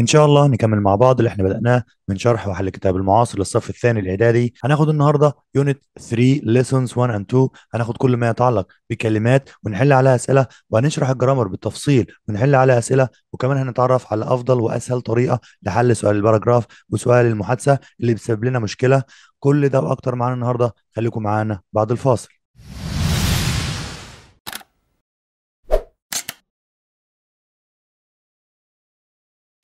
إن شاء الله نكمل مع بعض اللي احنا بدأناه من شرح وحل الكتاب المعاصر للصف الثاني الإعدادي هناخد النهاردة يونت 3 ليسونز 1 اند 2 هناخد كل ما يتعلق بكلمات ونحل عليها أسئلة وهنشرح الجرامر بالتفصيل ونحل عليها أسئلة وكمان هنتعرف على أفضل وأسهل طريقة لحل سؤال الباراجراف وسؤال المحادثة اللي بيسبب لنا مشكلة كل ده وأكتر معانا النهاردة خليكم معانا بعد الفاصل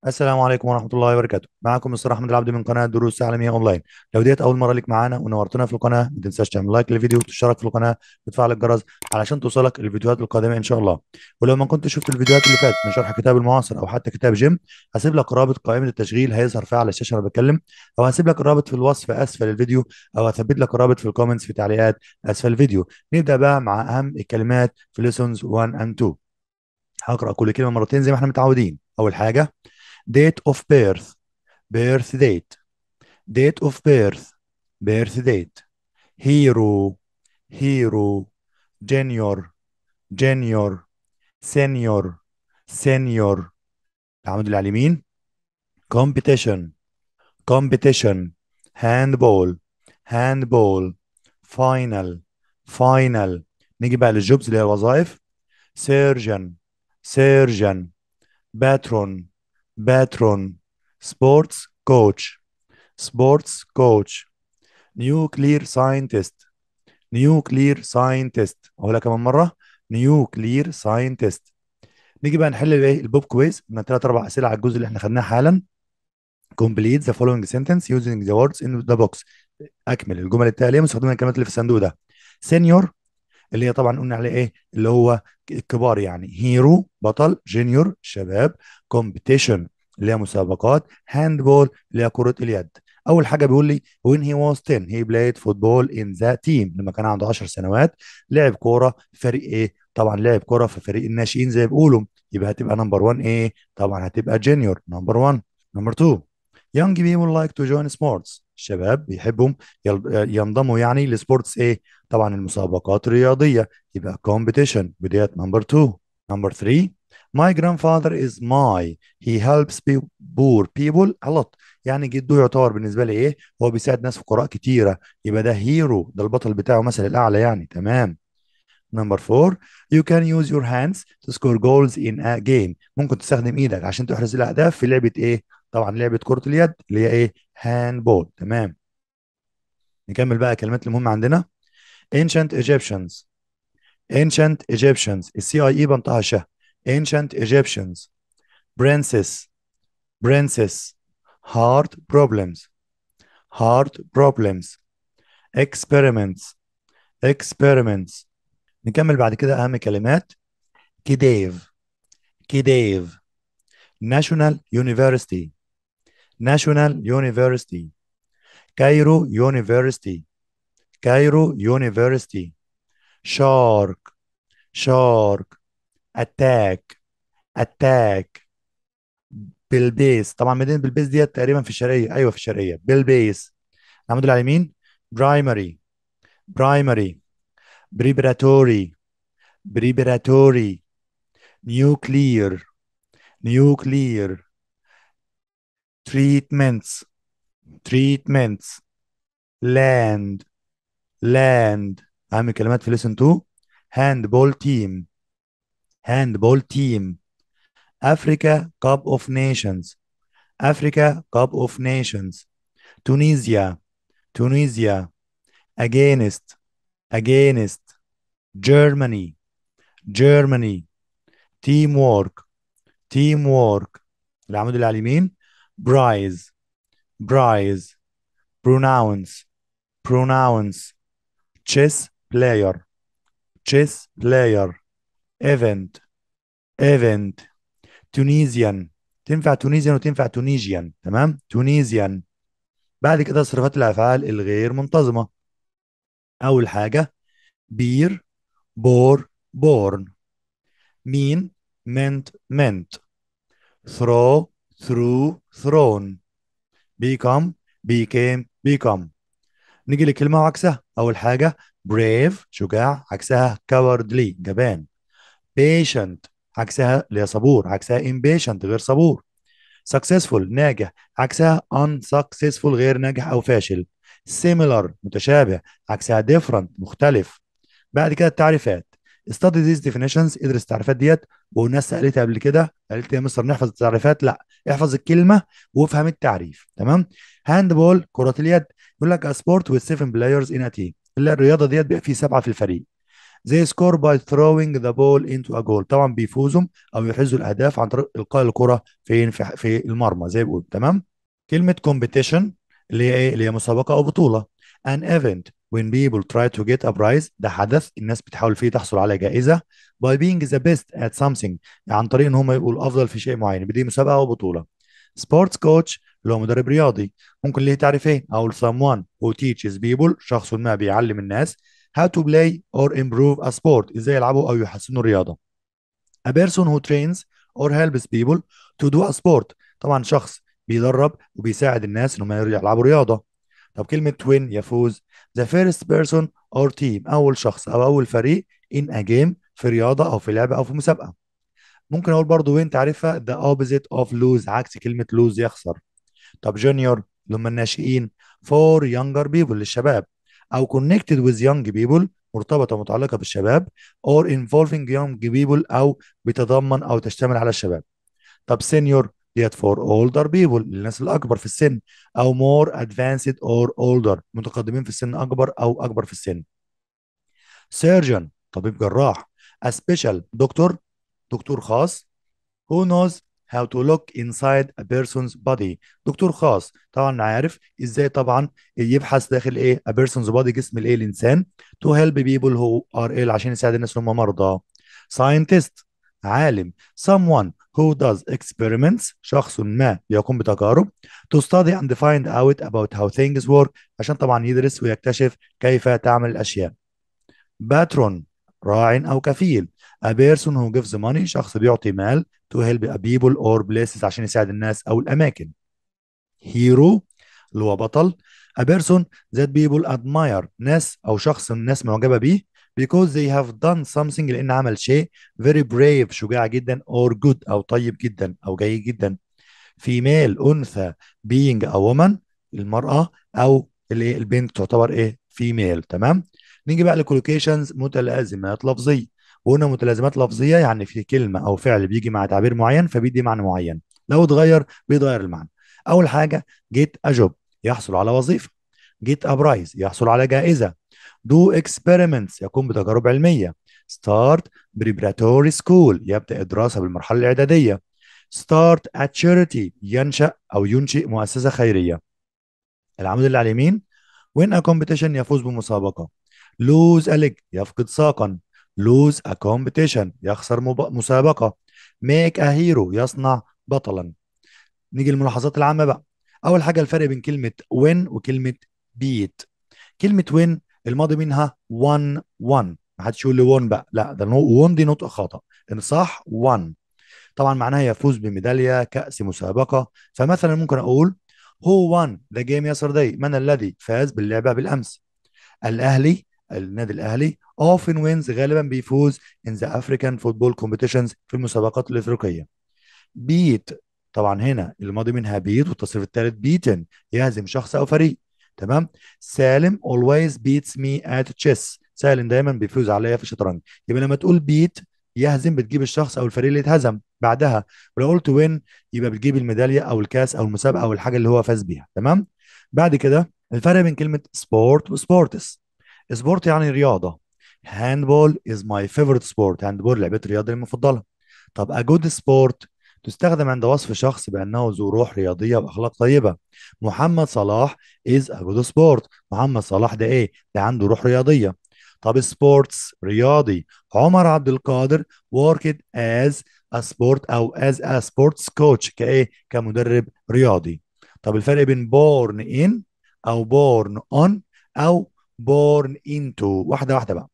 السلام عليكم ورحمة الله وبركاته معكم مستر أحمد العبد من قناة دروس تعليمية أونلاين لو ديت أول مرة ليك معانا ونورتنا في القناة ما تنساش تعمل لايك للفيديو وتشترك في القناة وتفعل الجرس علشان توصلك الفيديوهات القادمة إن شاء الله ولو ما كنت شفت الفيديوهات اللي فاتت من شرح كتاب المعاصر أو حتى كتاب جيم هسيب لك رابط قائمة التشغيل هيظهر فيها على الشاشة وأنا بتكلم أو هسيب لك الرابط في الوصف أسفل الفيديو أو هثبت لك الرابط في الكومنتس في تعليقات أسفل الفيديو نبدأ بقى مع أهم الكلمات في ليسونز 1 اند 2 هقرأ كل كلمة مرتين زي ما احنا متعودين أول حاجة date of birth, birth date, date of birth, birth date, hero, hero, junior, junior, senior, senior, تعمدوا اللي competition, competition, handball, handball, final, final. نيجي بقى للجوبز اللي هي الوظائف surgeon, surgeon, patron, باترون سبورتس كوتش سبورتس كوتش نيوكلير ساينتست نيوكلير ساينتست اقولها كمان مره نيوكلير ساينتست نيجي بقى نحل الايه البوب كويز من ثلاث اربع اسئله على الجزء اللي احنا خدناه حالا complete the following sentence using the words in the box اكمل الجمل التاليه مستخدمين الكلمات اللي في الصندوق ده سينيور اللي هي طبعا قلنا عليه ايه اللي هو الكبار يعني هيرو بطل جونيور شباب كومبيتيشن اللي هي مسابقات هاند بول اللي هي كرة اليد اول حاجه بيقول لي وين هي واز 10 هي بلايد فوتبول ان ذا تيم لما كان عنده 10 سنوات لعب كوره في فريق ايه طبعا لعب كوره في فريق الناشئين زي بيقولوا يبقى هتبقى نمبر 1 ايه طبعا هتبقى جونيور نمبر 1 نمبر 2 young people like to join sports الشباب بيحبهم ينضموا يعني لسبورتس ايه طبعا المسابقات الرياضيه يبقى كومبيتيشن بدايه نمبر 2 نمبر 3 ماي grandfather is از ماي هي هيلبس بور بيبل a lot يعني جده يعتبر بالنسبه لي ايه هو بيساعد ناس فقراء كتيره يبقى ده هيرو ده البطل بتاعه مثل الاعلى يعني تمام نمبر 4 يو كان يوز يور هاندز تو سكور جولز ان ا جيم ممكن تستخدم ايدك عشان تحرز الاهداف في لعبه ايه طبعا لعبه كره اليد اللي هي ايه هاندبول تمام نكمل بقى كلمات المهمة عندنا ancient Egyptians ancient Egyptians السي اي اي بنطقها شه ancient Egyptians princess princess heart problems heart problems experiments experiments نكمل بعد كده اهم كلمات كديف كديف ناشونال يونيفرستي ناشونال يونيفرستي كايرو يونيفرستي كايرو يونيفرستي شارك شارك اتاك اتاك بالبيس طبعا مدينه بالبيس ديت تقريبا في الشرقيه ايوه في الشرقيه بالبيس الحمد لله على يمين برايمري برايمري بريبراتوري بريبراتوري نيوكلير نيوكلير treatments, treatments, land, land. أعمل كلمات في listen to handball team, handball team, Africa Cup of Nations, Africa Cup of Nations, Tunisia, Tunisia, against, against, Germany, Germany, teamwork, teamwork. العمود اللي على اليمين برايز برايز pronounce pronounce chess player chess player event event tunisian تنفع tunisian وتنفع tunisian تمام tunisian بعد كده صرفت الافعال الغير منتظمه اول حاجه بير بور born mean meant meant throw through thrown become became become نيجي لكلمة وعكسها أول حاجة brave شجاع عكسها cowardly جبان patient عكسها اللي هي صبور عكسها impatient غير صبور successful ناجح عكسها unsuccessful غير ناجح أو فاشل similar متشابه عكسها different مختلف بعد كده التعريفات study these definitions ادرس التعريفات ديت والناس سالتها قبل كده قالت لي يا مستر نحفظ التعريفات لا احفظ الكلمه وافهم التعريف تمام هاند بول كره اليد يقول لك سبورت with 7 بلايرز ان تيم اللي الرياضه ديت بيبقى فيه سبعه في الفريق زي سكور باي throwing ذا بول into a goal طبعا بيفوزوا او يحرزوا الاهداف عن طريق القاء الكره فين في, في المرمى زي بيقول تمام كلمه competition اللي هي ايه اللي هي مسابقه او بطوله an event when people try to get a prize ده حدث الناس بتحاول فيه تحصل على جائزة by being the best at something يعني عن طريق ان هم يقول الافضل في شيء معين بدي مسابقة او بطولة sports coach اللي هو مدرب رياضي ممكن ليه تعريفين او إيه؟ someone who teaches people شخص ما بيعلم الناس how to play or improve a sport ازاي يلعبوا او يحسنوا الرياضة a person who trains or helps people to do a sport طبعا شخص بيدرب وبيساعد الناس انهم يلعبوا رياضة طب كلمة win يفوز ذا فيرست بيرسون اور تيم اول شخص او اول فريق ان ا جيم في رياضه او في لعبه او في مسابقه ممكن اقول برضو وين تعرفها ذا اوبزيت اوف لوز عكس كلمه لوز يخسر طب جونيور اللي الناشئين فور يونجر بيبول للشباب او كونكتد ويز يونج بيبول مرتبطه متعلقه بالشباب اور انفولفينج يونج بيبل او بتضمن او تشتمل على الشباب طب سينيور ديت فور اولدر بيبول للناس الاكبر في السن او مور ادفانسد اور اولدر متقدمين في السن اكبر او اكبر في السن surgeon طبيب جراح a special دكتور دكتور خاص who knows how to look inside a person's body دكتور خاص طبعا عارف ازاي طبعا يبحث داخل ايه a person's body جسم الايه الانسان to help people who are ill عشان يساعد الناس اللي هم مرضى scientist عالم someone who does experiments شخص ما يقوم بتجارب to study and find out about how things work عشان طبعا يدرس ويكتشف كيف تعمل الأشياء patron راع أو كفيل a person who gives money شخص بيعطي مال to help a people or places عشان يساعد الناس أو الأماكن hero اللي هو بطل a person that people admire ناس أو شخص الناس معجبة به because they have done something لان عمل شيء very brave شجاع جدا or good او طيب جدا او جيد جدا female انثى being a woman المراه او الايه البنت تعتبر ايه female تمام نيجي بقى لكولوكيشنز متلازمات لفظيه وهنا متلازمات لفظيه يعني في كلمه او فعل بيجي مع تعبير معين فبيدي معنى معين لو اتغير بيتغير المعنى اول حاجه جيت اجوب يحصل على وظيفه جيت ابرايز يحصل على جائزه do experiments يقوم بتجارب علمية start preparatory school يبدأ الدراسة بالمرحلة الإعدادية start a charity ينشأ أو ينشئ مؤسسة خيرية العمود اللي على اليمين win a competition يفوز بمسابقة lose a leg يفقد ساقا lose a competition يخسر مسابقة make a hero يصنع بطلا نيجي للملاحظات العامة بقى أول حاجة الفرق بين كلمة win وكلمة beat كلمة win الماضي منها 1 1 ما حدش يقول لي 1 بقى لا ده 1 دي نطق خطا ان صح 1 طبعا معناها يفوز بميداليه كاس مسابقه فمثلا ممكن اقول هو وان ذا جيم يسرداي من الذي فاز باللعبه بالامس الاهلي النادي الاهلي اوفن وينز غالبا بيفوز ان ذا افريكان فوتبول كومبيتيشنز في المسابقات الافريقيه بيت طبعا هنا الماضي منها بيت والتصريف الثالث بيتن يهزم شخص او فريق تمام سالم اولويز بيتس مي ات تشيس سالم دايما بيفوز عليا في الشطرنج يبقى لما تقول بيت يهزم بتجيب الشخص او الفريق اللي اتهزم بعدها ولو قلت وين يبقى بتجيب الميداليه او الكاس او المسابقه او الحاجه اللي هو فاز بيها تمام بعد كده الفرق بين كلمه سبورت وسبورتس سبورت يعني رياضه هاندبول از ماي فيفورت سبورت هاندبول لعبه رياضه المفضله طب ا جود سبورت تستخدم عند وصف شخص بأنه ذو روح رياضية وأخلاق طيبة محمد صلاح is a good sport محمد صلاح ده إيه؟ ده عنده روح رياضية طب سبورتس رياضي عمر عبد القادر worked as a sport أو as a sports coach كإيه؟ كمدرب رياضي طب الفرق بين born in أو born on أو born into واحدة واحدة بقى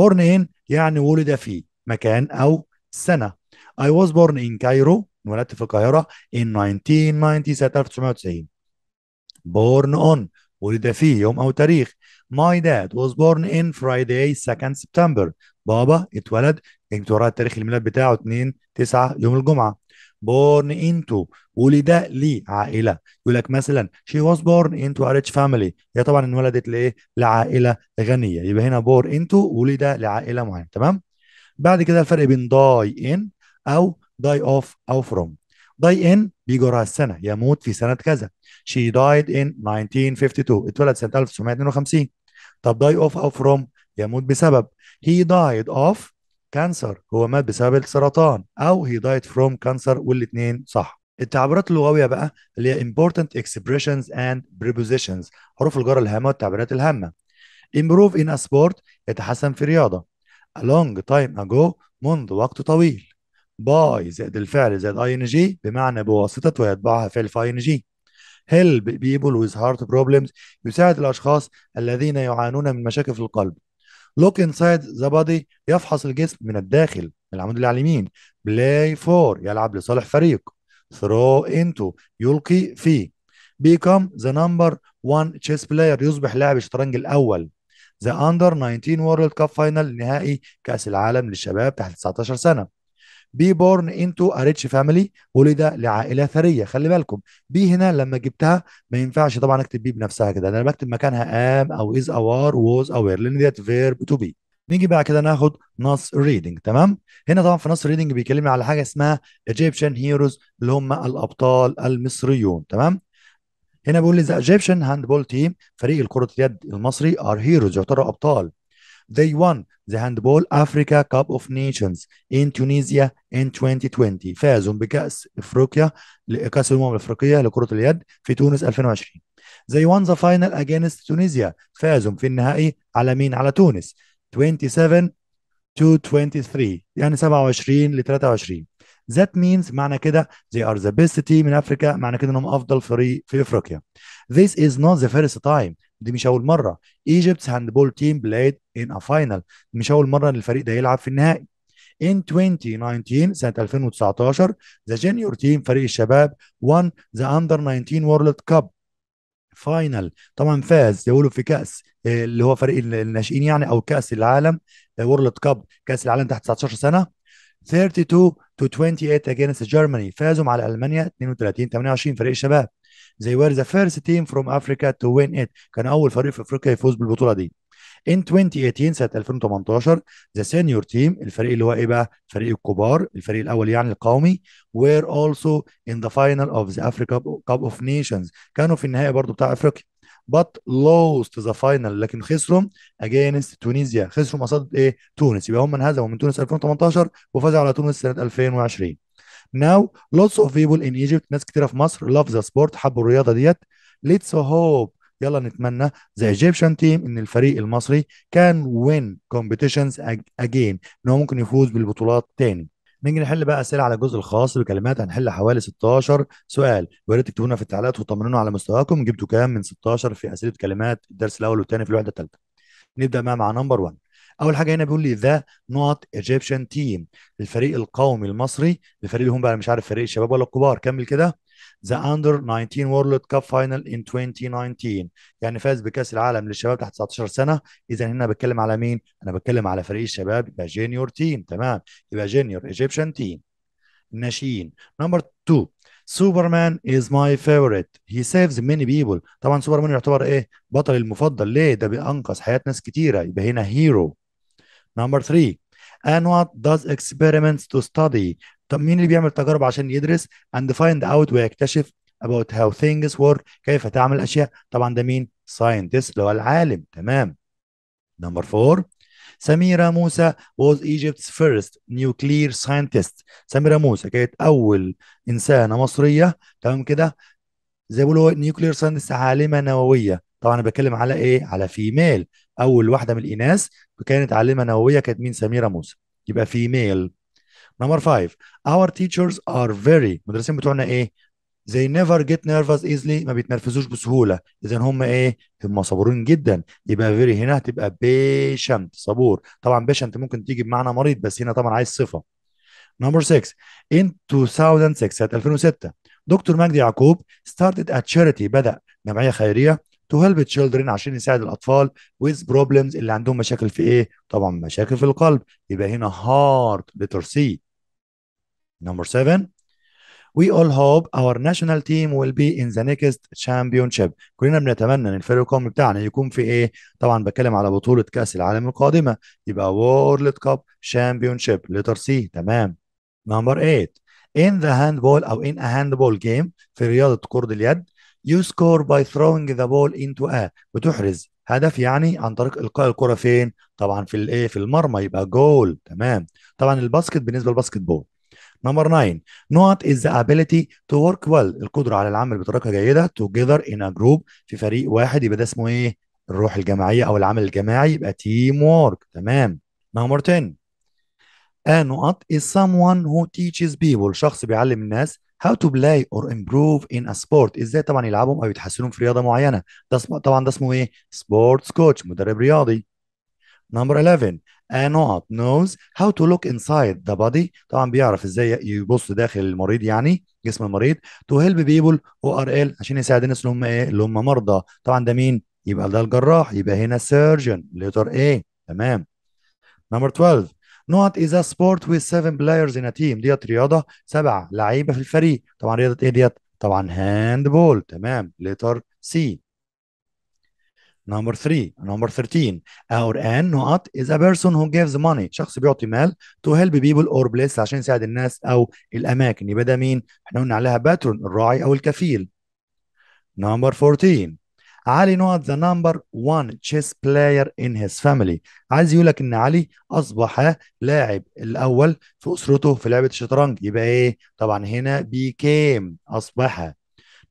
born in يعني ولد في مكان أو سنة I was born in Cairo انولدت في القاهرة in 1990 1990 born on ولد في يوم أو تاريخ my dad was born in Friday 2 September بابا اتولد اكتب وراء تاريخ الميلاد بتاعه 2 9 يوم الجمعة born into ولد عائلة يقول لك مثلا she was born into a rich family هي طبعا انولدت لإيه لعائلة غنية يبقى هنا born into ولد لعائلة معينة تمام بعد كده الفرق بين die in أو داي اوف أو فروم داي ان بيجي وراها السنة يموت في سنة كذا شي دايد ان 1952 اتولد سنة 1952 طب داي اوف أو فروم يموت بسبب هي دايد اوف كانسر هو مات بسبب السرطان أو هي دايد فروم كانسر والاثنين صح التعبيرات اللغوية بقى اللي هي important expressions and prepositions حروف الجر الهامة والتعبيرات الهامة improve in a sport يتحسن في رياضة a long time ago منذ وقت طويل باي زائد الفعل زائد اي ان جي بمعنى بواسطة ويتبعها فعل في اي ان جي هيلب بيبل ويز هارت بروبلمز يساعد الأشخاص الذين يعانون من مشاكل في القلب لوك انسايد ذا بودي يفحص الجسم من الداخل العمود اللي على اليمين بلاي فور يلعب لصالح فريق ثرو انتو يلقي فيه بيكم ذا نمبر 1 تشيس بلاير يصبح لاعب الشطرنج الأول ذا اندر 19 وورلد كاب فاينل نهائي كأس العالم للشباب تحت 19 سنة بي بورن انتو ا ريتش فاميلي ولد لعائله ثريه خلي بالكم بي هنا لما جبتها ما ينفعش طبعا اكتب بي بنفسها كده انا بكتب مكانها ام او از او ار ووز او وير لان ديت فيرب تو بي نيجي بقى كده ناخد نص ريدنج تمام هنا طبعا في نص ريدنج بيكلمني على حاجه اسمها ايجيبشن هيروز اللي هم الابطال المصريون تمام هنا بيقول لي ذا ايجيبشن هاندبول تيم فريق الكره اليد المصري ار هيروز يعتبروا ابطال They won the Handball Africa Cup of Nations in Tunisia in 2020 فازوا بكأس افريقيا كأس الأمم الأفريقية لكرة اليد في تونس 2020 They won the final against Tunisia فازوا في النهائي على مين على تونس 27 to 23 يعني 27 ل 23 That means معنى كده they are the best team in Africa معنى كده انهم افضل فريق في افريقيا. This is not the first time دي مش اول مره ايجيبتس بول تيم بلايد ان ا فاينل مش اول مره ان الفريق ده يلعب في النهائي In 2019 سنة 2019 ذا جونيور تيم فريق الشباب won ذا اندر 19 وورلد كاب فاينل طبعا فاز يقولوا في كاس آه، اللي هو فريق الناشئين يعني او كاس العالم وورلد آه، كاب كاس العالم تحت 19 سنه 32 to 28 against Germany فازوا مع المانيا 32 28 فريق الشباب They were the first team from Africa to win it كان أول فريق في أفريقيا يفوز بالبطولة دي. In 2018 سنة 2018 the senior team الفريق اللي هو إيه بقى؟ فريق الكبار الفريق الأول يعني القومي were also in the final of the Africa Cup of Nations كانوا في النهائي برضو بتاع أفريقيا. but lost the final لكن خسروا against تونيزيا خسروا مصاد ايه تونس يبقى هم انهزموا من تونس 2018 وفازوا على تونس سنه 2020 now lots of people in Egypt ناس كتيره في مصر love the sport حبوا الرياضه ديت let's hope يلا نتمنى the Egyptian team ان الفريق المصري can win competitions again ان هو ممكن يفوز بالبطولات تاني نيجي نحل بقى اسئله على الجزء الخاص بكلمات هنحل حوالي 16 سؤال ويا ريت تكتبونا في التعليقات وتطمنونا على مستواكم جبتوا كام من 16 في اسئله كلمات الدرس الاول والثاني في الوحده الثالثه نبدا بقى مع نمبر 1 اول حاجه هنا بيقول لي ذا نوت ايجيبشن تيم الفريق القومي المصري الفريق اللي هم بقى مش عارف فريق الشباب ولا الكبار كمل كده ذا اندر 19 وورلد كاب فاينل ان 2019 يعني فاز بكاس العالم للشباب تحت 19 سنه اذا هنا بتكلم على مين انا بتكلم على فريق الشباب يبقى جينيور تيم تمام يبقى جينيور ايجيبشن تيم الناشئين نمبر 2 سوبرمان از ماي فيفورت هي سيفز ميني بيبل طبعا سوبرمان يعتبر ايه بطل المفضل ليه ده بينقذ حياه ناس كتيره يبقى هنا هيرو نمبر 3 what does experiments to study طب مين اللي بيعمل تجارب عشان يدرس and find out ويكتشف about how things work كيف تعمل أشياء طبعا ده مين scientist اللي هو العالم تمام نمبر 4 سميرة موسى was Egypt's first nuclear scientist سميرة موسى كانت أول إنسانة مصرية تمام كده زي ما بيقولوا نيوكلير ساينس عالمة نووية طبعا انا بتكلم على ايه على فيميل اول واحده من الاناث كانت عالمه نوويه كانت مين سميره موسى يبقى فيميل نمبر 5 our teachers are very المدرسين بتوعنا ايه they never get nervous easily ما بيتنرفزوش بسهوله اذا هم ايه هم صبورين جدا يبقى very هنا هتبقى patient صبور طبعا patient ممكن تيجي بمعنى مريض بس هنا طبعا عايز صفه نمبر 6 in 2006 سنه 2006 دكتور مجدي يعقوب started a charity بدا جمعيه خيريه تو هيلب تشيلدرن عشان يساعد الاطفال ويز بروبلمز اللي عندهم مشاكل في ايه؟ طبعا مشاكل في القلب يبقى هنا هارت لتر سي. نمبر 7 We all hope our national team will be in the next championship. كلنا بنتمنى ان الفريق القومي بتاعنا يكون في ايه؟ طبعا بتكلم على بطولة كأس العالم القادمة يبقى World Cup Championship لتر سي تمام. نمبر 8 in the handball او in a handball game في رياضة كرة اليد يو سكور باي ثروينج ذا بول انتو a بتحرز هدف يعني عن طريق القاء الكره فين طبعا في الايه في المرمى يبقى جول تمام طبعا الباسكت بالنسبه للباسكت بول نمبر 9 نوت از ذا ability تو ورك ويل القدره على العمل بطريقه جيده توجذر ان ا جروب في فريق واحد يبقى ده اسمه ايه الروح الجماعيه او العمل الجماعي يبقى تيم وورك تمام نمبر 10 ا not is someone who teaches people شخص بيعلم الناس هاو تو بلاي اور امبروف ان ا سبورت ازاي طبعا يلعبهم او يتحسنون في رياضه معينه ده طبعا ده اسمه ايه سبورتس كوتش مدرب رياضي نمبر 11 Anot knows how to look inside the body طبعا بيعرف ازاي يبص داخل المريض يعني جسم المريض to help people who are ill عشان يساعد الناس اللي هم ايه اللي هم مرضى طبعا ده مين يبقى ده الجراح يبقى هنا surgeon letter A تمام نمبر 12 نقط إذا سبورت ويز 7 بلايرز ان تيم ديت رياضة سبع لعيبة في الفريق طبعا رياضة إيه ديت؟ طبعا هاند بول تمام ليتر سي نمبر 3 نمبر 13 اور ان نقط از ا بيرسون هو جيفز ماني شخص بيعطي مال تو هيلب بيبل اور بليس عشان يساعد الناس أو الأماكن يبقى ده مين؟ احنا قلنا عليها باترون الراعي أو الكفيل نمبر 14 علي نقط ذا نمبر 1 تشيس بلاير ان هيز فاميلي عايز يقول لك ان علي اصبح لاعب الاول في اسرته في لعبه الشطرنج يبقى ايه طبعا هنا بيكيم اصبح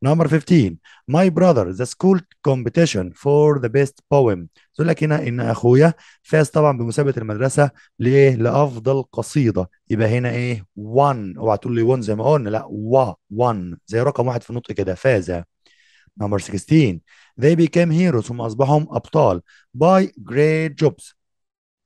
نمبر 15 ماي براذر ذا سكول كومبيتيشن فور ذا بيست بويم تقول لك هنا ان اخويا فاز طبعا بمسابقه المدرسه لايه لافضل قصيده يبقى هنا ايه 1 اوعى تقول لي 1 زي ما قلنا لا وا 1 زي رقم واحد في النطق كده فاز نمبر 16 they became heroes هم اصبحوا ابطال by great jobs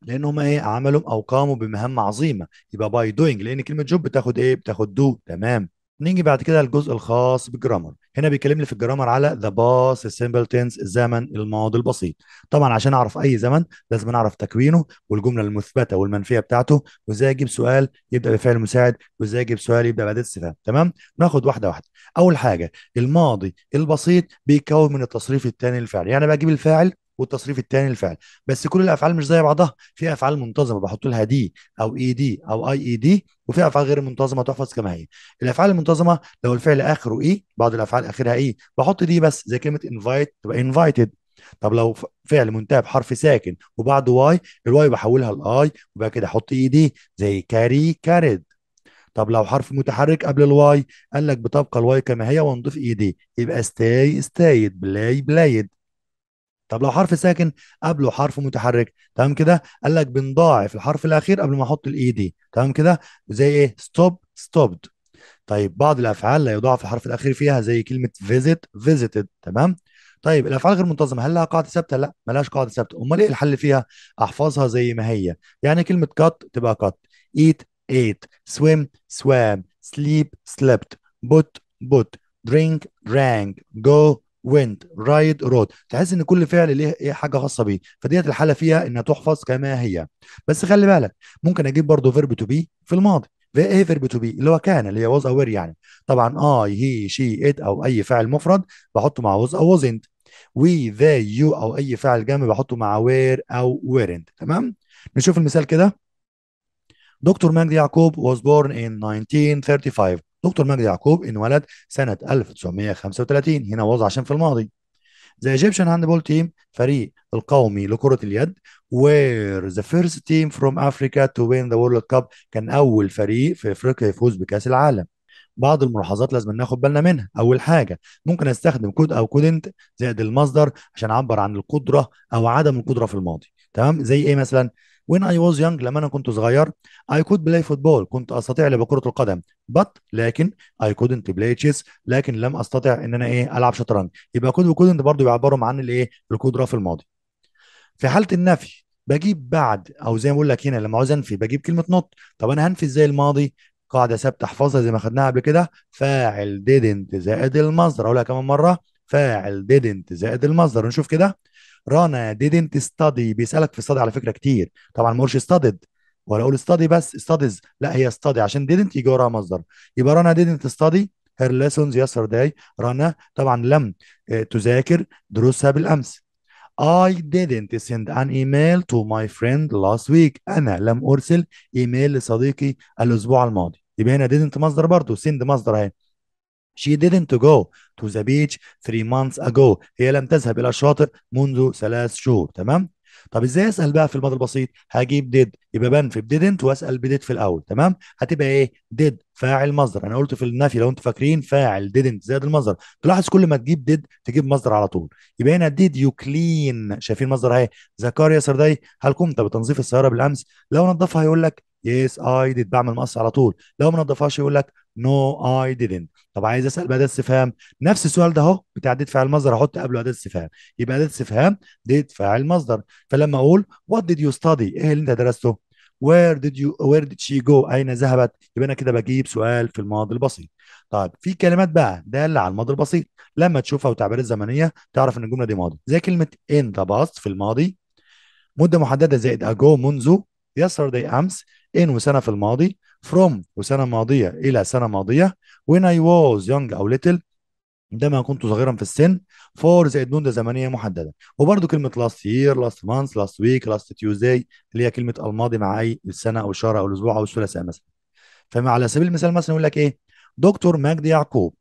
لان هم ايه عملوا او قاموا بمهام عظيمه يبقى by doing لان كلمه job بتاخد ايه بتاخد do تمام نيجي بعد كده للجزء الخاص بالجرامر هنا بيكلمني في الجرامر على ذا باس السيمبل تنس الزمن الماضي البسيط طبعا عشان اعرف اي زمن لازم اعرف تكوينه والجمله المثبته والمنفيه بتاعته وازاي اجيب سؤال يبدا بفعل مساعد وازاي اجيب سؤال يبدا بعد استفهام تمام ناخد واحده واحده اول حاجه الماضي البسيط بيتكون من التصريف الثاني للفعل يعني بجيب الفاعل والتصريف الثاني للفعل بس كل الافعال مش زي بعضها في افعال منتظمه بحط لها دي او اي e دي او اي اي دي وفي افعال غير منتظمه تحفظ كما هي الافعال المنتظمه لو الفعل اخره اي e، بعض الافعال اخرها اي e، بحط دي بس زي كلمه انفايت تبقى انفايتد طب لو فعل منتهى بحرف ساكن وبعده واي الواي بحولها لاي وبعد كده احط اي دي زي كاري كارد طب لو حرف متحرك قبل الواي قال لك بتبقى الواي كما هي ونضيف اي دي يبقى ستاي ستايد بلاي بلايد طب لو حرف ساكن قبله حرف متحرك تمام كده قال لك بنضاعف الحرف الاخير قبل ما احط الاي دي e تمام كده زي ايه ستوب ستوبد طيب بعض الافعال لا يضاعف الحرف الاخير فيها زي كلمه فيزيت فيزيتد تمام طيب الافعال غير منتظمه هل لها قاعده ثابته لا ملهاش قاعده ثابته امال ايه الحل فيها احفظها زي ما هي يعني كلمه كات تبقى كات ايت ايت سويم سوام سليب سليبت بوت بوت درينك درانك جو ويند رايد رود تحس ان كل فعل ليه ايه حاجه خاصه بيه فديت الحاله فيها انها تحفظ كما هي بس خلي بالك ممكن اجيب برضه فيرب تو بي في الماضي في ايه فيرب تو بي اللي هو كان اللي هي واز اوير يعني طبعا اي هي شي ات او اي فاعل مفرد بحطه مع واز او وزنت وي ذا يو او اي فاعل جامد بحطه مع وير او ويرنت تمام نشوف المثال كده دكتور مجدي يعقوب was born in 1935 دكتور مجدي يعقوب انولد سنة 1935 هنا وضع عشان في الماضي ذا ايجيبشن هاند بول تيم فريق القومي لكرة اليد وير ذا فيرست تيم فروم افريكا تو وين ذا وورلد كاب كان أول فريق في أفريقيا يفوز بكأس العالم بعض الملاحظات لازم ناخد بالنا منها أول حاجة ممكن أستخدم كود أو كودنت زائد المصدر عشان أعبر عن القدرة أو عدم القدرة في الماضي تمام زي إيه مثلا when I was young لما انا كنت صغير I could play football كنت استطيع لعب كره القدم but لكن I couldn't play chess لكن لم استطع ان انا ايه العب شطرنج يبقى could وcouldn't برضه بيعبروا عن الايه القدره في الماضي في حاله النفي بجيب بعد او زي ما بقول لك هنا لما عاوز انفي بجيب كلمه نط طب انا هنفي ازاي الماضي قاعده ثابته احفظها زي ما خدناها قبل كده فاعل didn't زائد المصدر اقولها كمان مره فاعل didn't زائد المصدر ونشوف كده رانا didn't study بيسالك في study على فكره كتير طبعا ما اقولش studied ولا اقول study بس studies لا هي study عشان didn't يجي وراها مصدر يبقى رانا didn't study her lessons yesterday رانا طبعا لم آه، تذاكر دروسها بالامس I didn't send an email to my friend last week أنا لم أرسل إيميل لصديقي الأسبوع الماضي يبقى هنا didn't مصدر برضه send مصدر أهي She didn't go to the beach three months ago. هي لم تذهب إلى الشاطئ منذ ثلاث شهور تمام؟ طب ازاي اسال بقى في الماضي البسيط هجيب did يبقى بنفي بديدنت واسال بديد في الاول تمام هتبقى ايه did فاعل مصدر انا قلت في النفي لو انتوا فاكرين فاعل didn't زائد المصدر تلاحظ كل ما تجيب did تجيب مصدر على طول يبقى هنا did you clean شايفين مصدر اهي زكريا سرداي هل قمت بتنظيف السياره بالامس لو نظفها هيقول لك يس اي ديد بعمل مقص على طول لو ما نظفهاش يقول لك نو اي didnt طب عايز اسال ده استفهام نفس السؤال ده اهو بتاع ديت فعل مصدر احط قبله اداه استفهام يبقى اداه استفهام ديت فعل مصدر فلما اقول وات ديد يو ستادي ايه اللي انت درسته وير ديد يو وير ديد شي جو اين ذهبت يبقى انا كده بجيب سؤال في الماضي البسيط طيب في كلمات بقى داله على الماضي البسيط لما تشوفها وتعبيرات زمنيه تعرف ان الجمله دي ماضي زي كلمه ان ذا باست في الماضي مده محدده زائد اجو منذ يسترداي امس ان وسنه في الماضي from وسنة ماضية إلى سنة ماضية when I was young أو little عندما كنت صغيرا في السن for زائد ده زمنية محددة وبرضو كلمة last year last month last week last Tuesday اللي هي كلمة الماضي مع أي السنة أو الشهر أو الأسبوع أو الثلاثاء مثلا فعلى سبيل المثال مثلا يقول لك إيه دكتور مجدي يعقوب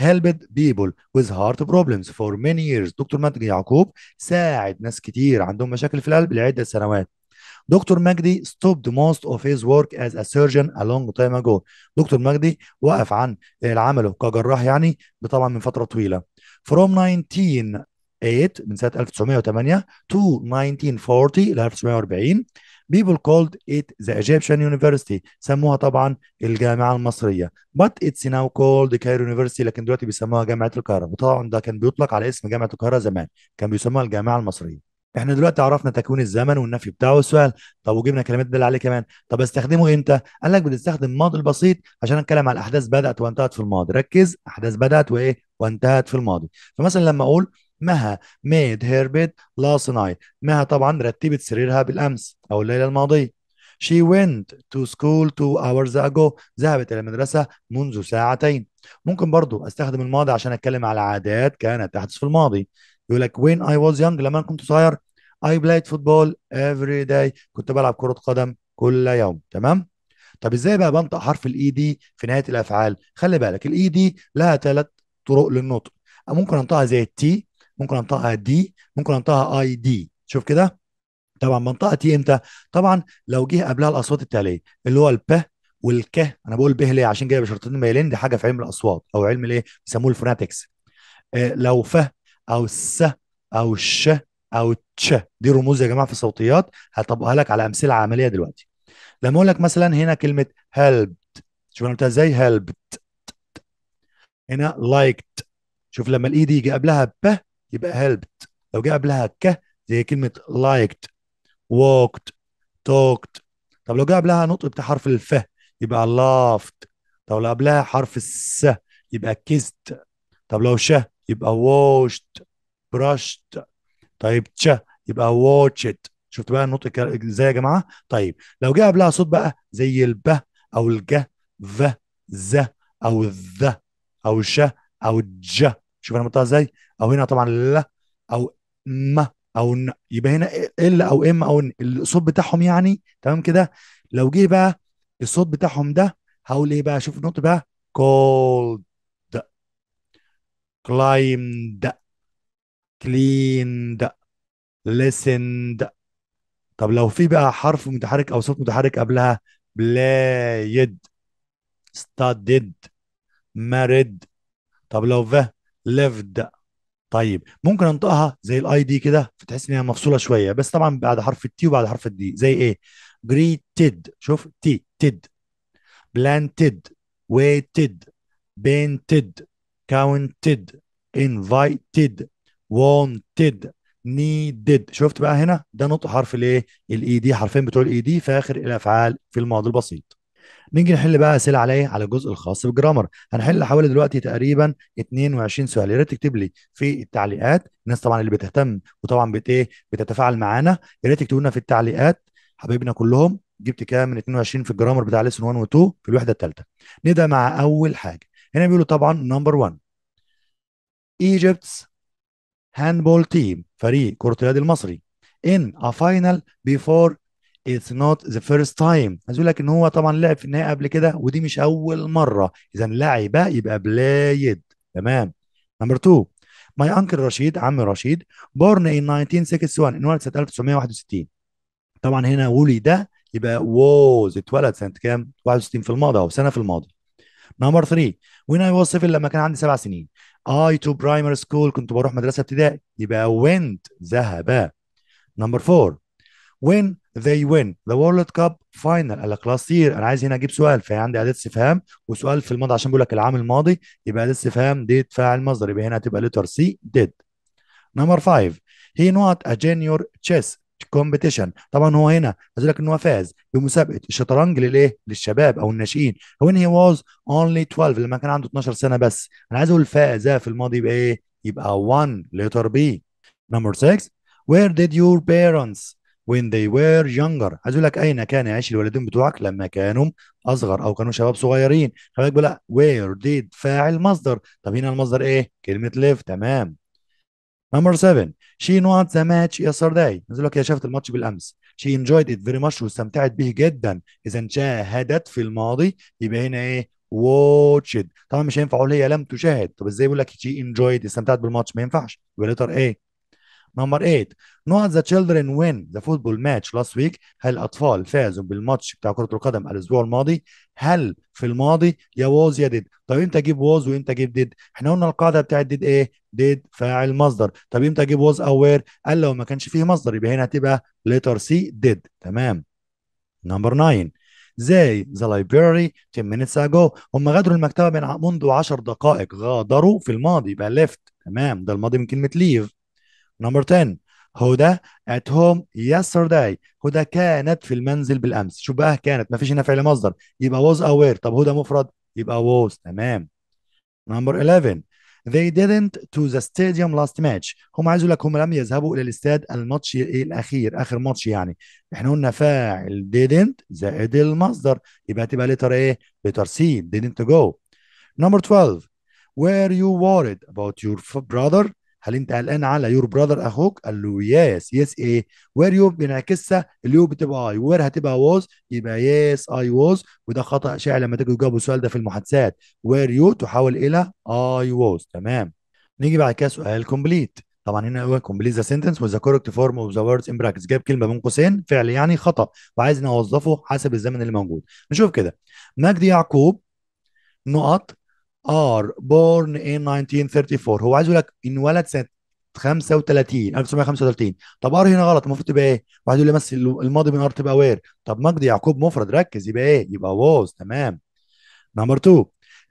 helped people with heart problems for many years دكتور مجدي يعقوب ساعد ناس كتير عندهم مشاكل في القلب لعدة سنوات دكتور مجدي stopped most of his work as a surgeon a long time ago دكتور مجدي وقف عن عمله كجراح يعني طبعا من فتره طويله from 198 من سنه 1908 to 1940 ل 1940 people called it the Egyptian University سموها طبعا الجامعة المصرية but it's now called Cairo University لكن دلوقتي بيسموها جامعة القاهرة وطبعا ده كان بيطلق على اسم جامعة القاهرة زمان كان بيسموها الجامعة المصرية احنا دلوقتي عرفنا تكوين الزمن والنفي بتاعه السؤال طب وجبنا كلمات تدل عليه كمان طب استخدمه امتى قال لك بتستخدم الماضي البسيط عشان اتكلم على احداث بدات وانتهت في الماضي ركز احداث بدات وايه وانتهت في الماضي فمثلا لما اقول مها ميد هير بيد لاست نايت مها طبعا رتبت سريرها بالامس او الليله الماضيه She went to school two hours ago. ذهبت إلى المدرسة منذ ساعتين. ممكن برضو أستخدم الماضي عشان أتكلم على عادات كانت تحدث في الماضي. يقول لك وين اي واز يونج لما كنت صغير اي بلايد فوتبول افري داي كنت بلعب كره قدم كل يوم تمام طب ازاي بقى بنطق حرف الاي دي e في نهايه الافعال خلي بالك الاي دي e لها ثلاث طرق للنطق ممكن انطقها زي التي ممكن انطقها دي ممكن انطقها اي دي شوف كده طبعا منطقه تي امتى طبعا لو جه قبلها الاصوات التاليه اللي هو الب والك انا بقول به ليه عشان جاي بشرطتين ميلين دي حاجه في علم الاصوات او علم الايه بيسموه الفوناتكس إيه لو ف او الس او الش او تش دي رموز يا جماعه في الصوتيات هطبقها لك على امثله عمليه دلوقتي لما اقول لك مثلا هنا كلمه helped شوف انا قلتها ازاي helped هنا liked شوف لما الاي دي يجي قبلها ب يبقى helped لو جه قبلها ك زي كلمه liked walked talked طب لو جه قبلها نطق بتاع حرف الف يبقى laughed طب لو قبلها حرف الس يبقى كيست طب لو شه يبقى washed brushed طيب تش يبقى watched شفت بقى النطق ازاي يا جماعه طيب لو جه قبلها صوت بقى زي الب او الج ف ز او الذ او ش او ج شوف انا بطلع ازاي او هنا طبعا ل او م او ن يبقى هنا ال او ام او ن الصوت بتاعهم يعني تمام كده لو جه بقى الصوت بتاعهم ده هقول ايه بقى شوف النطق بقى cold climbed cleaned listened طب لو في بقى حرف متحرك او صوت متحرك قبلها played studied married طب لو ف lived طيب ممكن انطقها زي الاي دي كده فتحس ان هي مفصوله شويه بس طبعا بعد حرف التي وبعد حرف الدي زي ايه greeted شوف تي تد planted waited painted counted invited wanted needed شفت بقى هنا ده نطق حرف الايه الاي دي e حرفين بتوع الاي دي e في اخر الافعال في الماضي البسيط نيجي نحل بقى اسئله عليه على الجزء الخاص بالجرامر هنحل حوالي دلوقتي تقريبا 22 سؤال يا ريت تكتب لي في التعليقات الناس طبعا اللي بتهتم وطبعا بت ايه بتتفاعل معانا يا ريت تكتبوا لنا في التعليقات حبايبنا كلهم جبت كام من 22 في الجرامر بتاع ليسون 1 و2 في الوحده الثالثه نبدا مع اول حاجه هنا بيقولوا طبعا نمبر 1 ايجيبتس هاندبول تيم فريق كرة اليد المصري ان ا فاينل بيفور it's not the first time عايز اقول لك ان هو طبعا لعب في النهائي قبل كده ودي مش اول مره اذا لعب يبقى بلايد تمام نمبر 2 ماي انكل رشيد عم رشيد بورن ان 1961 انولد سنه 1961 طبعا هنا ولد يبقى ووز اتولد سنه كام 61 في الماضي او سنه في الماضي نمبر 3 وين اي واز لما كان عندي سبع سنين اي تو برايمري سكول كنت بروح مدرسة ابتدائي يبقى وينت ذهب نمبر 4 ذي they win the World Cup final الكلاسير انا عايز هنا اجيب سؤال في عندي اداه استفهام وسؤال في الماضي عشان بيقول لك العام الماضي يبقى اداه استفهام ديت فاعل مصدر يبقى هنا هتبقى لتر سي ديد نمبر 5 he not a junior chess كومبيتيشن طبعا هو هنا عايز لك ان هو فاز بمسابقه الشطرنج للايه للشباب او الناشئين وين هي واز اونلي 12 لما كان عنده 12 سنه بس انا عايز اقول فاز في الماضي يبقى ايه يبقى 1 لتر بي نمبر 6 وير ديد يور بيرنتس when they were younger عايز لك اين كان يعيش الوالدين بتوعك لما كانوا اصغر او كانوا شباب صغيرين خلي بالك لا where did فاعل مصدر طب هنا المصدر ايه كلمه live تمام نمبر 7 شي نوت ذا ماتش يسترداي نزل لك هي شافت الماتش بالامس شي انجويد ات فيري ماتش واستمتعت به جدا اذا شاهدت في الماضي يبقى هنا ايه واتشد طبعا مش هينفع اقول هي لم تشاهد طب ازاي بقول لك شي انجويد استمتعت بالماتش ما ينفعش يبقى لتر ايه نمبر 8 نوت ذا تشيلدرن وين ذا فوتبول ماتش لاست ويك هل الاطفال فازوا بالماتش بتاع كره القدم الاسبوع الماضي هل في الماضي يا واز يا ديد طب امتى اجيب واز وامتى اجيب ديد احنا قلنا القاعده بتاعت ديد ايه ديد فاعل مصدر طب امتى اجيب واز او وير قال لو ما كانش فيه مصدر يبقى هنا هتبقى ليتر سي ديد تمام نمبر 9 زي ذا لايبراري 10 مينتس اجو هم غادروا المكتبه من منذ 10 دقائق غادروا في الماضي يبقى ليفت تمام ده الماضي من كلمه ليف نمبر 10 هدى ات هوم يسترداي هدى كانت في المنزل بالامس شوف بقى كانت ما فيش هنا فعل مصدر يبقى was او طب هدى مفرد يبقى was تمام نمبر 11 they didn't to the stadium last match هم عايزوا لك هم لم يذهبوا الى الاستاد الماتش الاخير اخر ماتش يعني احنا قلنا فاعل didn't زائد المصدر يبقى تبقى لتر ايه لتر سي didn't go نمبر 12 were you worried about your brother هل انت قلقان على يور براذر اخوك قال له يس يس ايه وير يو بينعكسها اليو بتبقى اي وير هتبقى واز يبقى يس اي واز وده خطا شائع لما تيجي تجاوبوا السؤال ده في المحادثات وير يو تحول الى اي واز تمام نيجي بعد كده سؤال كومبليت طبعا هنا هو كومبليت ذا سنتنس وذا كوركت فورم اوف ذا وردز ان براكتس جاب كلمه بين قوسين فعل يعني خطا وعايز اوظفه حسب الزمن اللي موجود نشوف كده مجدي يعقوب نقط ار بورن ان 1934 هو عايز يقول لك انولد سنه 35 1935 طب ار هنا غلط المفروض تبقى ايه؟ واحد يقول لي بس الماضي من ار تبقى وير طب مجدي يعقوب مفرد ركز يبقى ايه؟ يبقى ووز تمام نمبر 2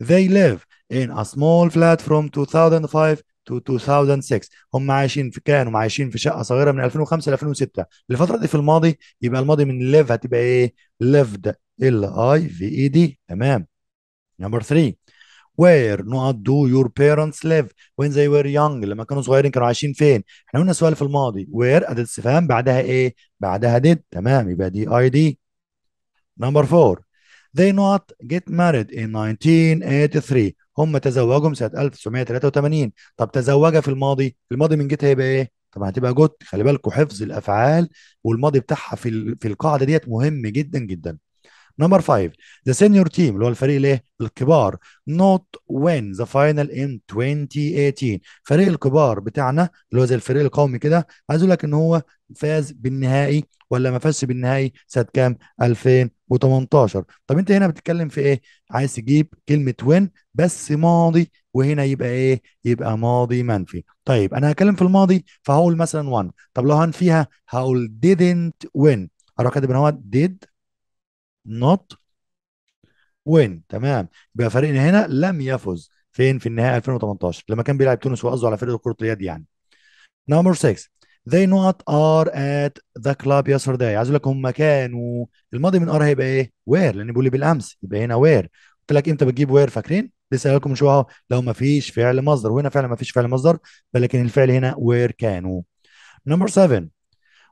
they live in a small flat from 2005 to 2006 هم عايشين في كانوا عايشين في شقه صغيره من 2005 ل 2006 الفتره دي في الماضي يبقى الماضي من live هتبقى ايه؟ lived ال اي في اي دي تمام نمبر 3 وير not دو يور بيرنتس ليف وين زي وير يونج لما كانوا صغيرين كانوا عايشين فين احنا قلنا سؤال في الماضي وير اداه استفهام بعدها ايه بعدها ديد تمام يبقى دي اي دي نمبر 4 they not get married in 1983 هم تزوجهم سنه 1983 طب تزوجها في الماضي الماضي من جيت هيبقى ايه طبعا هتبقى جوت خلي بالكم حفظ الافعال والماضي بتاعها في في القاعده ديت مهم جدا جدا نمبر 5 ذا سينيور تيم اللي هو الفريق الايه الكبار نوت وين ذا فاينل ان 2018 فريق الكبار بتاعنا اللي هو زي الفريق القومي كده عايز اقول لك ان هو فاز بالنهائي ولا ما فازش بالنهائي سنه كام 2018 طب انت هنا بتتكلم في ايه عايز تجيب كلمه وين بس ماضي وهنا يبقى ايه يبقى ماضي منفي طيب انا هتكلم في الماضي فهقول مثلا 1 طب لو هنفيها هقول didn't win اروح كاتب ان هو did نوت وين تمام يبقى فريقنا هنا لم يفز فين في النهائي 2018 لما كان بيلعب تونس وقصده على فريق كره اليد يعني نمبر 6 they not are at the club yesterday عايز اقول لك هم كانوا الماضي من ار هيبقى ايه وير لان بيقول لي بالامس يبقى هنا وير قلت لك امتى بتجيب وير فاكرين لسه قايل لكم من شويه لو ما فيش فعل مصدر وهنا فعلا ما فيش فعل مصدر ولكن الفعل هنا وير كانوا نمبر 7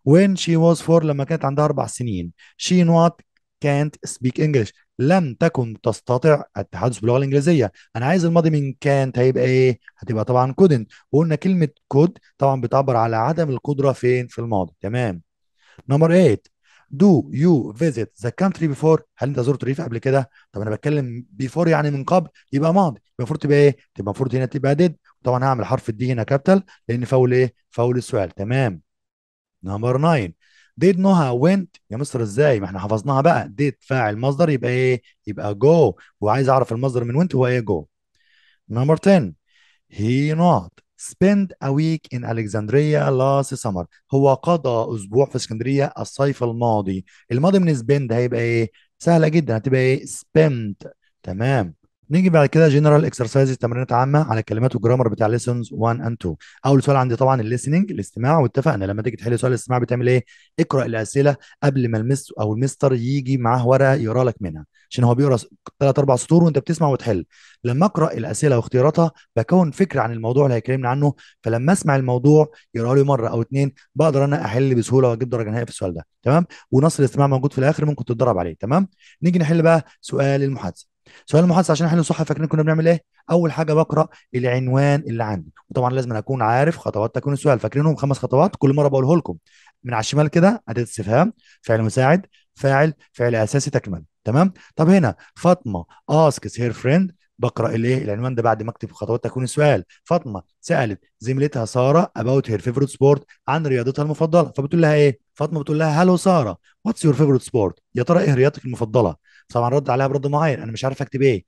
when she was four لما كانت عندها اربع سنين she not can't speak English لم تكن تستطع التحدث باللغه الانجليزيه انا عايز الماضي من can't هيبقى ايه هتبقى طبعا couldn't وقلنا كلمه could طبعا بتعبر على عدم القدره فين في الماضي تمام نمبر 8 Do you visit the country before؟ هل انت زرت الريف قبل كده؟ طب انا بتكلم before يعني من قبل يبقى ماضي، يبقى المفروض تبقى ايه؟ تبقى المفروض هنا تبقى did، طبعا هعمل حرف الدي هنا كابيتال لان فاول ايه؟ فاول السؤال تمام. نمبر 9 ديد نوها وينت يا مستر ازاي ما احنا حفظناها بقى ديد فاعل مصدر يبقى ايه يبقى جو وعايز اعرف المصدر من وينت هو ايه جو نمبر 10 he not spend a week in Alexandria last summer هو قضى اسبوع في اسكندريه الصيف الماضي الماضي من spend هيبقى ايه سهله جدا هتبقى ايه spent تمام نيجي بعد كده جنرال اكسرسايز تمرينات عامه على كلمات والجرامر بتاع ليسونز 1 اند 2 اول سؤال عندي طبعا الليسننج الاستماع واتفقنا لما تيجي تحل سؤال الاستماع بتعمل ايه اقرا الاسئله قبل ما المس او المستر يجي معاه ورقه يقرا لك منها عشان هو بيقرا ثلاث اربع سطور وانت بتسمع وتحل لما اقرا الاسئله واختياراتها بكون فكره عن الموضوع اللي هيكلمنا عنه فلما اسمع الموضوع يقرا لي مره او اتنين بقدر انا احل بسهوله واجيب درجه نهائيه في السؤال ده تمام ونص الاستماع موجود في الاخر ممكن تتدرب عليه تمام نيجي نحل بقى سؤال المحادثه سؤال المحادثه عشان احنا صح فاكرين كنا بنعمل ايه اول حاجه بقرا العنوان اللي عندي وطبعا لازم اكون عارف خطوات تكوين السؤال فاكرينهم خمس خطوات كل مره بقوله لكم من على الشمال كده اداه استفهام فعل مساعد فاعل فعل اساسي تكمل تمام طب هنا فاطمه اسكس هير فريند بقرا الايه العنوان ده بعد ما اكتب خطوات تكوين السؤال فاطمه سالت زميلتها ساره اباوت هير فيفورت سبورت عن رياضتها المفضله فبتقول لها ايه فاطمه بتقول لها هالو ساره واتس يور فيفورت سبورت يا ترى ايه رياضتك المفضله طبعا رد عليها برد معين انا مش عارف اكتب ايه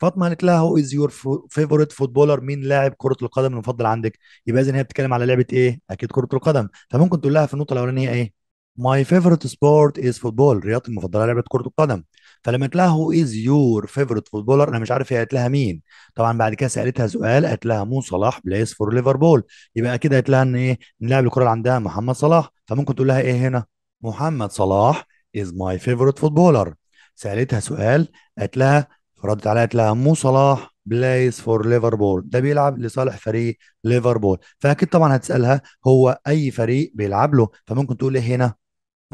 فاطمه قالت لها هو از يور فيفورت فوتبولر مين لاعب كره القدم المفضل عندك يبقى اذا هي بتتكلم على لعبه ايه اكيد كره القدم فممكن تقول لها في النقطه الاولانيه ايه ماي فيفورت سبورت از فوتبول رياضتي المفضله لعبه كره القدم فلما قلت لها هو از يور فيفورت فوتبولر انا مش عارف هي قالت لها مين طبعا بعد كده سالتها سؤال قالت لها مو صلاح بلايز فور ليفربول يبقى اكيد قالت لها ان ايه لاعب الكره اللي عندها محمد صلاح فممكن تقول لها ايه هنا محمد صلاح از ماي فيفورت فوتبولر سالتها سؤال قالت لها ردت عليها قالت لها مو صلاح بلايز فور ليفربول ده بيلعب لصالح فريق ليفربول فاكيد طبعا هتسالها هو اي فريق بيلعب له فممكن تقول ايه هنا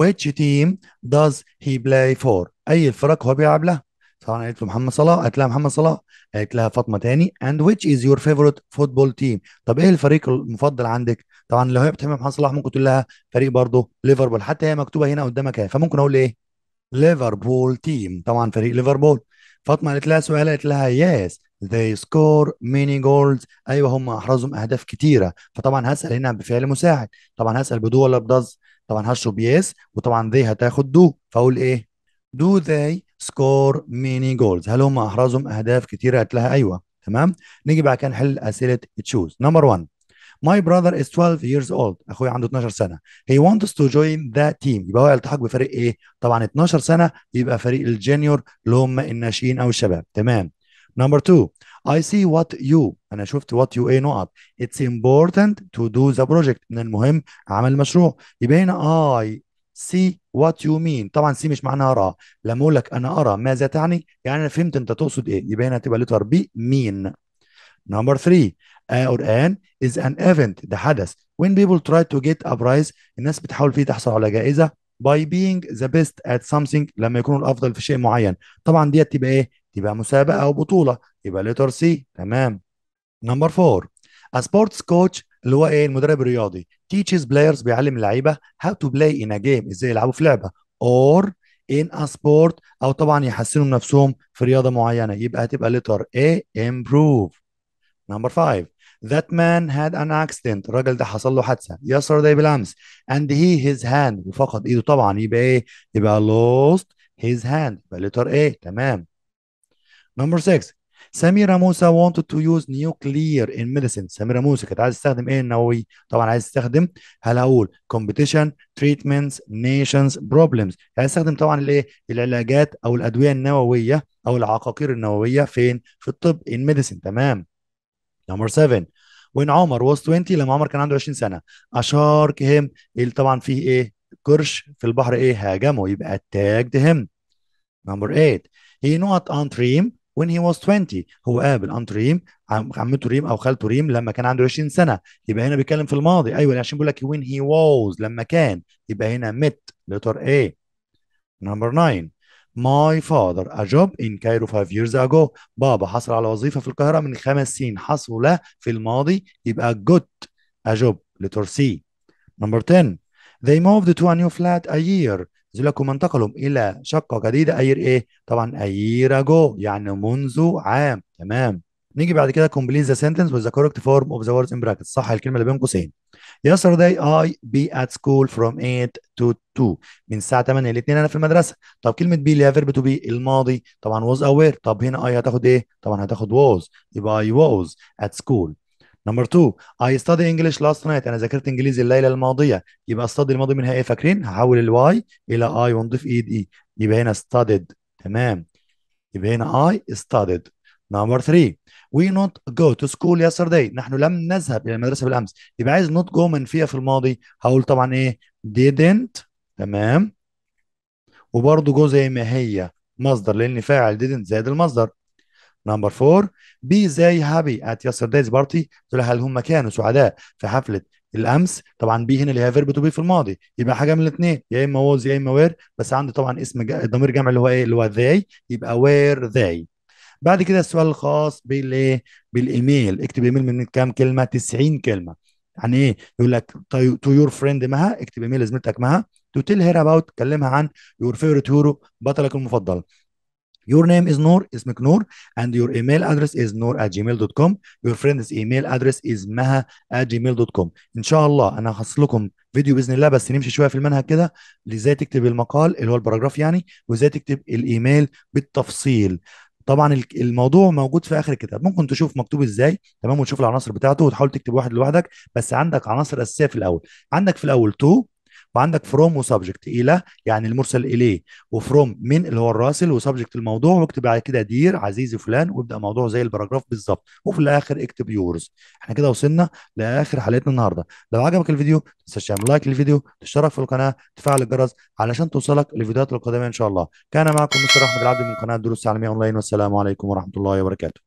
which team does he play for اي الفرق هو بيلعب لها طبعا قالت له محمد صلاح قالت لها محمد صلاح قالت لها فاطمه تاني and which is your favorite football team طب ايه الفريق المفضل عندك طبعا لو هي بتحب محمد صلاح ممكن تقول لها فريق برضه ليفربول حتى هي مكتوبه هنا قدامك فممكن اقول ايه ليفربول تيم طبعا فريق ليفربول فاطمه قالت لها سؤال قالت لها يس they score many goals ايوه هم احرزوا اهداف كتيره فطبعا هسال هنا بفعل مساعد طبعا هسال بدو ولا بدز طبعا هشرب يس وطبعا ذي هتاخد دو فاقول ايه do they score many goals هل هم احرزوا اهداف كتيره قالت لها ايوه تمام نيجي بقى كان حل اسئله تشوز نمبر 1 My brother is 12 years old اخويا عنده 12 سنه he wants to join the team يبقى هو التحق بفريق ايه طبعا 12 سنه يبقى فريق الجينيور اللي هم الناشئين او الشباب تمام Number two, I see what you أنا شفت what you إيه نقط. It's important to do the project من المهم عمل المشروع يبقى هنا I see what you mean طبعا سي مش معناها أرى لما أقول لك أنا أرى ماذا تعني يعني أنا فهمت أنت تقصد إيه يبقى هنا تبقى لتر بي مين Number three, uh, or an is an event ده حدث when people try to get a prize الناس بتحاول فيه تحصل على جائزة by being the best at something لما يكونوا الأفضل في شيء معين طبعا ديت تبقى إيه؟ تبقى مسابقة أو بطولة يبقى letter C تمام نمبر 4 a sports coach اللي هو ايه المدرب الرياضي teaches players بيعلم اللعيبه how to play in a game ازاي يلعبوا في لعبه or in a sport او طبعا يحسنوا نفسهم في رياضه معينه يبقى هتبقى letter A improve number 5 That man had an accident الراجل ده حصل له حادثه yesterday بالامس and he his hand وفقد ايده طبعا يبقى ايه؟ يبقى lost his hand يبقى letter A تمام Number 6 سميرة موسى wanted to use nuclear in medicine سميرة موسى كانت عايز تستخدم ايه النووي طبعا عايز تستخدم هل هقول competition treatments nations problems عايز تستخدم طبعا الايه العلاجات او الادوية النووية او العقاقير النووية فين في الطب in medicine تمام Number seven, وين عمر واز 20 لما عمر كان عنده 20 سنه اشارك هيم طبعا فيه ايه قرش في البحر ايه هاجمه يبقى tagged هيم نمبر 8 هي نوت اون تريم ريم when he was 20 هو قابل اون تريم عمته ريم او خالته ريم لما كان عنده 20 سنه يبقى هنا بيتكلم في الماضي ايوه يعني عشان بيقول لك when he was لما كان يبقى هنا مت لتر ايه نمبر 9 My father a job in Cairo five years ago بابا حصل على وظيفة في القاهرة من خمس سنين حصل في الماضي يبقى got a job letter C number 10 they moved to a new flat a year ذلكم انتقلوا إلى شقة جديدة a year إيه طبعا a year ago يعني منذ عام تمام نيجي بعد كده complete the sentence with the correct form of the words in brackets صح الكلمة اللي بين قوسين yesterday I be at school from 8 to 2 من الساعة 8 ل 2 أنا في المدرسة طب كلمة be اللي هي verb to be الماضي طبعا was aware طب هنا I هتاخد إيه؟ طبعا هتاخد was يبقى I was at school نمبر 2 I study English last night أنا ذاكرت إنجليزي الليلة الماضية يبقى study الماضي منها إيه فاكرين؟ هحول الواي إلى I ونضيف إيد إي يبقى هنا studied تمام يبقى هنا I studied نمبر 3 وي نوت جو تو سكول يسترداي نحن لم نذهب الى المدرسه بالامس يبقى عايز نوت جو من فيها في الماضي هقول طبعا ايه didn't تمام وبرضه جو زي ما هي مصدر لان فاعل didn't زائد المصدر نمبر 4 بي زي هابي ات يسترداي بارتي تقول هل هم كانوا سعداء في حفله الامس طبعا بي هنا اللي هي فيرب تو بي في الماضي يبقى حاجه من الاثنين يا اما ووز يا اما وير بس عندي طبعا اسم ضمير جمع اللي هو ايه اللي هو ذاي يبقى وير ذاي بعد كده السؤال الخاص بالايه بالايميل اكتب ايميل من كام كلمه 90 كلمه يعني ايه يقول لك تو يور فريند مها اكتب ايميل لزميلتك مها تو تيل هير اباوت كلمها عن يور فيفورت هيرو بطلك المفضل Your name is Noor اسمك نور and your email address is noor at gmail.com your friend's email address is maha at gmail.com ان شاء الله انا هخصص لكم فيديو باذن الله بس نمشي شويه في المنهج كده لازاي تكتب المقال اللي هو الباراجراف يعني وازاي تكتب الايميل بالتفصيل طبعا الموضوع موجود في اخر الكتاب ممكن تشوف مكتوب ازاي تمام وتشوف العناصر بتاعته وتحاول تكتب واحد لوحدك بس عندك عناصر اساسيه في الاول عندك في الاول تو وعندك فروم وسبجكت الى يعني المرسل اليه وفروم من اللي هو الراسل وسبجكت الموضوع واكتب بعد كده دير عزيزي فلان وابدا موضوع زي الباراجراف بالظبط وفي الاخر اكتب يورز احنا كده وصلنا لاخر حلقتنا النهارده لو عجبك الفيديو ما تنساش تعمل لايك للفيديو تشترك في القناه تفعل الجرس علشان توصلك الفيديوهات القادمه ان شاء الله كان معكم مستر احمد العبد من قناه دروس تعليميه اونلاين والسلام عليكم ورحمه الله وبركاته